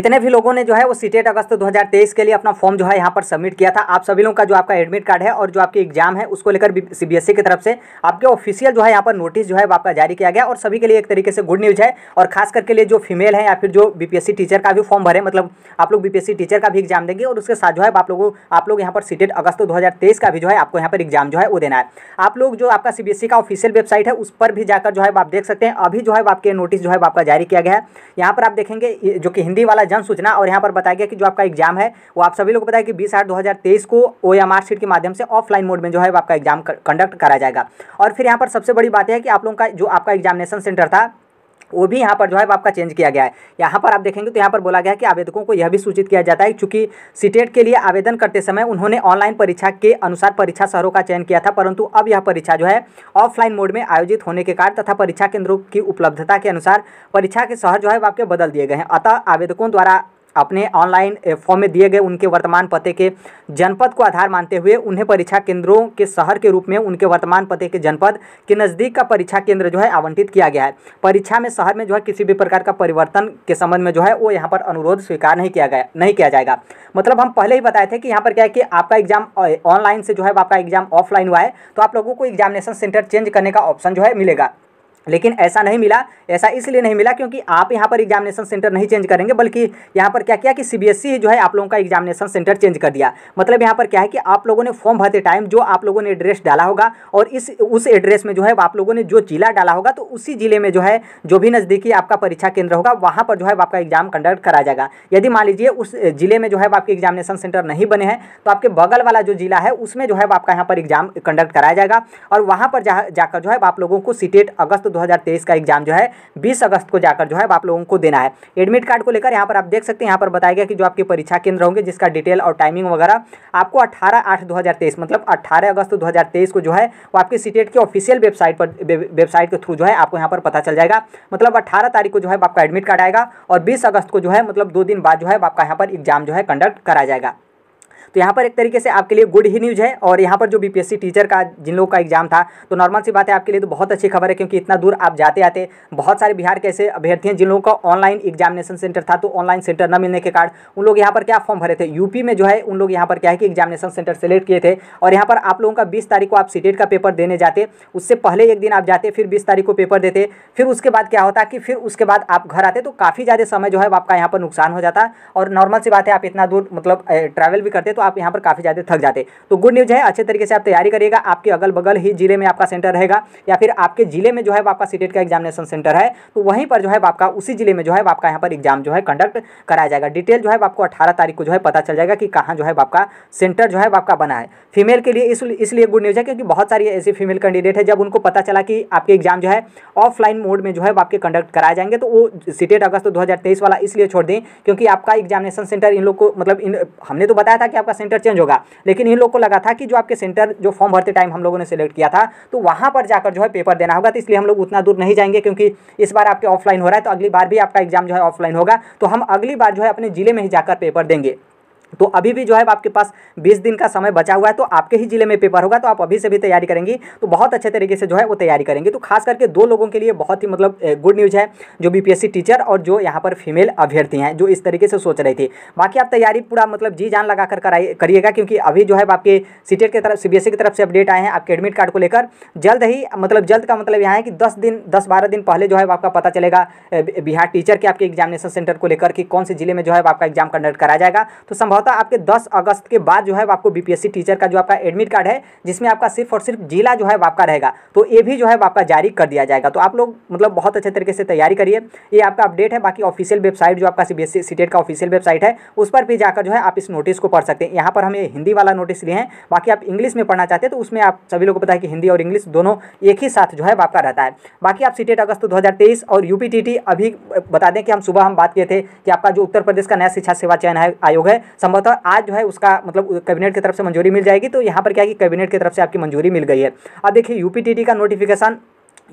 जितने भी लोगों ने जो है वो सीटेट अगस्त 2023 के लिए अपना फॉर्म जो है यहाँ पर सबमिट किया था आप सभी लोगों का जो आपका एडमिट कार्ड है और जो आपकी एग्जाम है उसको लेकर सीबीएसई की तरफ से आपके ऑफिशियल जो है यहाँ पर नोटिस जो है आपका जारी किया गया और सभी के लिए एक तरीके से गुड न्यूज़ है और खास करके लिए जो फीमेल है या फिर जो बीपीएससी टीचर का भी फॉर्म भरे मतलब आप लोग बीपीएससी टीचर का भी एग्जाम देंगे और उसके साथ जो है आप लोगों आप लोग यहाँ पर सीटेट अगस्त दो का भी जो है आपको यहाँ पर एग्जाम जो है वो देना है आप लोग जो आपका सीबीएसई का ऑफिशियल वेबसाइट है उस पर भी जाकर जो है आप देख सकते हैं अभी जो है आपके नोटिस जो है आपका जारी किया गया है यहाँ पर आप देखेंगे जो कि हिंदी वाला का जन सूचना और यहाँ पर बताया गया कि जो आपका एग्जाम है वो आप सभी लोग को बताया कि बीस आठ दो को ओ एम आर सीट के माध्यम से ऑफलाइन मोड में जो है आपका एग्जाम कंडक्ट कराया जाएगा और फिर यहाँ पर सबसे बड़ी बात है कि आप लोगों का जो आपका एग्जामिनेशन सेंटर था वो भी यहाँ पर जो है आपका चेंज किया गया है यहाँ पर आप देखेंगे तो यहाँ पर बोला गया है कि आवेदकों को यह भी सूचित किया जाता है चूँकि सीटेट e के लिए आवेदन करते समय उन्होंने ऑनलाइन परीक्षा के अनुसार परीक्षा शहरों का चयन किया था परंतु अब यह परीक्षा जो है ऑफलाइन मोड में आयोजित होने के कारण तथा परीक्षा केंद्रों की उपलब्धता के अनुसार परीक्षा के शहर जो है आपके बदल दिए गए हैं अतः आवेदकों द्वारा अपने ऑनलाइन फॉर्म में दिए गए उनके वर्तमान पते के जनपद को आधार मानते हुए उन्हें परीक्षा केंद्रों के शहर के रूप में उनके वर्तमान पते के जनपद के नज़दीक का परीक्षा केंद्र जो है आवंटित किया गया है परीक्षा में शहर में जो है किसी भी प्रकार का परिवर्तन के संबंध में जो है वो यहाँ पर अनुरोध स्वीकार नहीं किया गया नहीं किया जाएगा मतलब हम पहले ही बताए थे कि यहाँ पर क्या है कि आपका एग्जाम ऑनलाइन से जो है आपका एग्जाम ऑफलाइन हुआ है तो आप लोगों को एग्जामिनेशन सेंटर चेंज करने का ऑप्शन जो है मिलेगा लेकिन ऐसा नहीं मिला ऐसा इसलिए नहीं मिला क्योंकि आप यहाँ पर एग्जामिनेशन सेंटर नहीं चेंज करेंगे बल्कि यहाँ पर क्या किया कि सीबीएसई e ही जो है आप लोगों का एग्जामिनेशन सेंटर चेंज कर दिया मतलब यहाँ पर क्या है कि आप लोगों ने फॉर्म भरते टाइम जो आप लोगों ने एड्रेस डाला होगा और इस उस एड्रेस में जो है आप लोगों ने जो जिला डाला होगा तो उसी जिले में जो है जो भी नज़दीकी आपका परीक्षा केंद्र होगा वहाँ पर जो है आपका एग्जाम कंडक्ट करा जाएगा यदि मान लीजिए उस जिले में जो है आपके एग्जामिनेशन सेंटर नहीं बने हैं तो आपके बगल वाला जो जिला है उसमें जो है आपका यहाँ पर एग्जाम कंडक्ट कराया जाएगा और वहाँ पर जाकर जो है आप लोगों को सीटेट e अगस्त 2023 का एग्जाम जो है 20 अगस्त को जाकर जो है आप लोगों को देना है एडमिट कार्ड को लेकर यहाँ पर आप देख सकते हैं यहाँ पर बताया गया कि जो आपके परीक्षा केंद्र होंगे जिसका डिटेल और टाइमिंग वगैरह आपको अट्ठारह आठ दो मतलब अट्ठारह अगस्त दो को जो है वो आपके सीटेट की ऑफिशियल वेबसाइट पर वेबसाइट के थ्रू जो है आपको यहाँ पर पता चल जाएगा मतलब अट्ठारह तारीख को जो है आपका एडमिट कार्ड आएगा और बीस अगस्त को जो है मतलब दो दिन बाद जो है आपका यहाँ पर एग्जाम जो है कंडक्ट कराया जाएगा तो यहाँ पर एक तरीके से आपके लिए गुड ही न्यूज़ है और यहाँ पर जो बीपीएससी टीचर का जिन लोगों का एग्जाम था तो नॉर्मल सी बात है आपके लिए तो बहुत अच्छी खबर है क्योंकि इतना दूर आप जाते आते बहुत सारे बिहार के ऐसे अभ्यर्थी हैं जिन लोगों का ऑनलाइन एग्जामिनेशन सेंटर था तो ऑनलाइन सेंटर न मिलने के कारण उन लोग यहाँ पर क्या फॉर्म भरे थे यूपी में जो है उन लोग यहाँ पर क्या है कि एग्जामिनेशन सेंटर सेलेक्ट किए थे और यहाँ पर आप लोगों का बीस तारीख को आप सीटेट e का पेपर देने जाते उससे पहले एक दिन आप जाते फिर बीस तारीख को पेपर देते फिर उसके बाद क्या होता कि फिर उसके बाद आप घर आते तो काफ़ी ज़्यादा समय जो है आपका यहाँ पर नुकसान हो जाता और नॉर्मल सी बात है आप इतना दूर मतलब ट्रैवल भी करते तो आप यहाँ पर काफ़ी ज़्यादा थक जाते तो गुड न्यूज़ है अच्छे तरीके से आप तैयारी करिएगा आपके अगल बगल ही जिले में आपका सेंटर रहेगा या फिर आपके जिले में जो है आपका सीटेट का एग्जामिनेशन सेंटर है तो वहीं पर जो है आपका उसी जिले में जो है आपका यहाँ पर एग्जाम जो है कंडक्ट कराया जाएगा डिटेल जो है आपको अठारह तारीख को जो है पता चल जाएगा कि कहाँ जो है आपका सेंटर जो है आपका बना है फीमेल के लिए इसलिए गुड न्यूज़ है क्योंकि बहुत सारी ऐसी फीमेल कैंडिडेट है जब उनको पता चला कि आपके एग्जाम जो है ऑफलाइन मोड में जो है आपके कंडक्ट कराए जाएंगे तो वो सीटेट अगस्त दो वाला इसलिए छोड़ दें क्योंकि आपका एग्जामिनेशन सेंटर इन लोग को मतलब इन हमने तो बताया था कि आपका सेंटर चेंज होगा लेकिन इन लोग को लगा था कि जो आपके सेंटर जो फॉर्म भरते टाइम हम लोगों ने सिलेक्ट किया था तो वहाँ पर जाकर जो है पेपर देना होगा तो इसलिए हम लोग उतना दूर नहीं जाएंगे क्योंकि इस बार आपके ऑफलाइन हो रहा है तो अगली बार भी आपका एग्जाम जो है ऑफलाइन होगा तो हम अगली बार जो है अपने ज़िले में ही जाकर पेपर देंगे तो अभी भी जो है आपके पास 20 दिन का समय बचा हुआ है तो आपके ही जिले में पेपर होगा तो आप अभी से भी तैयारी करेंगी तो बहुत अच्छे तरीके से जो है वो तैयारी करेंगे तो खास करके दो लोगों के लिए बहुत ही मतलब गुड न्यूज़ है जो बीपीएससी टीचर और जो यहाँ पर फीमेल अभ्यर्थी हैं जो इस तरीके से सोच रही थी बाकी आप तैयारी पूरा मतलब जी जान लगाकर कराई करिएगा क्योंकि अभी जो है आपके सीटेट e की तरफ सी e की तरफ से अपडेट आए हैं आपके एडमिट कार्ड को लेकर जल्द ही मतलब जल्द का मतलब यहाँ है कि दस दिन दस बारह दिन पहले जो है आपका पता चलेगा बिहार टीचर के आपके एग्जामिनेशन सेंटर को लेकर कि कौन से जिले में जो है आपका एग्जाम कंडक्ट कराया जाएगा तो संभव होता है आपके 10 अगस्त के बाद जो है आपको बीपीएससी टीचर का जो आपका एडमिट कार्ड है जिसमें आपका सिर्फ और सिर्फ जिला जो है आपका रहेगा तो ये भी जो है आपका जारी कर दिया जाएगा तो आप लोग मतलब बहुत अच्छे तरीके से तैयारी करिए ये आपका अपडेट है बाकी ऑफिशियल वेबसाइट जो आपका सी सीटेट e का ऑफिशियल वेबसाइट है उस पर भी जाकर जो है आप इस नोटिस को पढ़ सकते हैं यहाँ पर हम ये हिंदी वाला नोटिस लिए हैं बाकी आप इंग्लिश में पढ़ना चाहते हैं तो उसमें आप सभी लोग को पता है कि हिंदी और इंग्लिश दोनों एक ही साथ जो है आपका रहता है बाकी आप सीटेट e अगस्त दो और यू अभी बता दें कि हम सुबह हम बात किए थे कि आपका जो उत्तर प्रदेश का नया शिक्षा सेवा चयन आयोग है संभवतः आज जो है उसका मतलब कैबिनेट की तरफ से मंजूरी मिल जाएगी तो यहाँ पर क्या कि कैबिनेट की तरफ से आपकी मंजूरी मिल गई है अब देखिए यूपीटीटी का नोटिफिकेशन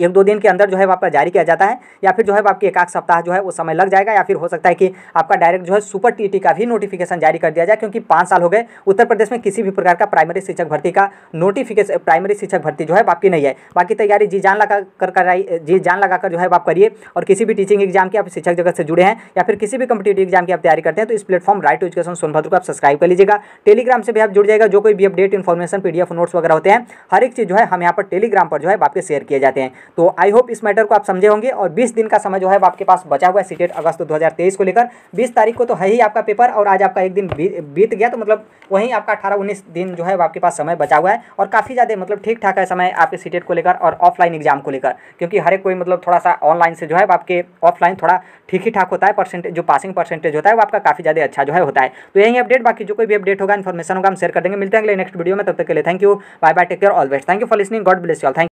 एक दो दिन के अंदर जो है आपका जारी किया जाता है या फिर जो है आपकी एक आध सप्ताह जो है वो समय लग जाएगा या फिर हो सकता है कि आपका डायरेक्ट जो है सुपर टीटी का भी नोटिफिकेशन जारी कर दिया जाए क्योंकि पाँच साल हो गए उत्तर प्रदेश में किसी भी प्रकार का प्राइमरी शिक्षक भर्ती का नोटिफिकेशन प्राइमरी शिक्षक भर्ती जो है आपकी नहीं है बाकी तैयारी जी जान लगा कर कराई जी जान लगा जो है आप करिए और किसी भी टीचिंग एग्जाम की आप शिक्षक जगत से जुड़े हैं या फिर किसी भी कंपिटेटिव एग्जाम की आप तैयारी करते हैं तो इस प्लेटफॉर्म राइट एजुकेशन सोनभद्र को आप सब्सक्राइब कर लीजिएगा टेलीग्राम से भी आप जुड़ जाएगा जो कोई भी अपडेट इन्फॉर्मेशन पीडीएफ नोट्स वगैरह होते हैं हर एक चीज़ जो है हम यहाँ पर टेलीग्राम पर जो है आपके शेयर किए जाते हैं तो आई होप इस मैटर को आप समझे होंगे और बीस दिन का समय जो है वो आपके पास बचा हुआ है सीटेट अगस्त दो को लेकर बीस तारीख को तो है ही आपका पेपर और आज आपका एक दिन बीत गया तो मतलब वहीं आपका अठारह उन्नीस दिन जो है आपके पास समय बचा हुआ है और काफ़ी ज़्यादा मतलब ठीक ठाक है समय आपके सीटेट को लेकर और ऑफलाइन एग्जाम को लेकर क्योंकि हर एक कोई मतलब थोड़ा सा ऑनलाइन से जो है आपके ऑफलाइन थोड़ा ठीक ही ठाक होता है परसेंटेज जो पासिंग परसेंटेज होता है वो आपका काफ़ी ज़्यादा अच्छा जो है होता है तो यही अपडेट बाकी जो कोई भी अपडेट होगा इन्फॉर्मेशन होगा हम शेयर कर देंगे मिलते हैं अगले नेक्स्ट वीडियो में तब तक के लिए thank you bye bye take care all best thank you for listening God bless you all thank